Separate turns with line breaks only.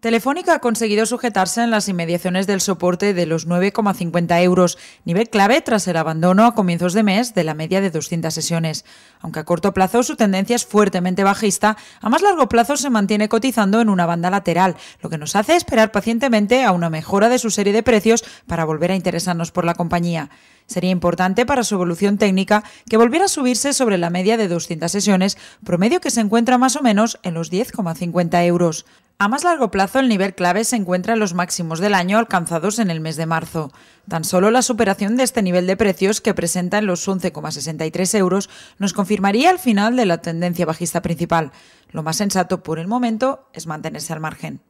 Telefónica ha conseguido sujetarse en las inmediaciones del soporte de los 9,50 euros, nivel clave tras el abandono a comienzos de mes de la media de 200 sesiones. Aunque a corto plazo su tendencia es fuertemente bajista, a más largo plazo se mantiene cotizando en una banda lateral, lo que nos hace esperar pacientemente a una mejora de su serie de precios para volver a interesarnos por la compañía. Sería importante para su evolución técnica que volviera a subirse sobre la media de 200 sesiones, promedio que se encuentra más o menos en los 10,50 euros. A más largo plazo, el nivel clave se encuentra en los máximos del año alcanzados en el mes de marzo. Tan solo la superación de este nivel de precios, que presenta en los 11,63 euros, nos confirmaría el final de la tendencia bajista principal. Lo más sensato por el momento es mantenerse al margen.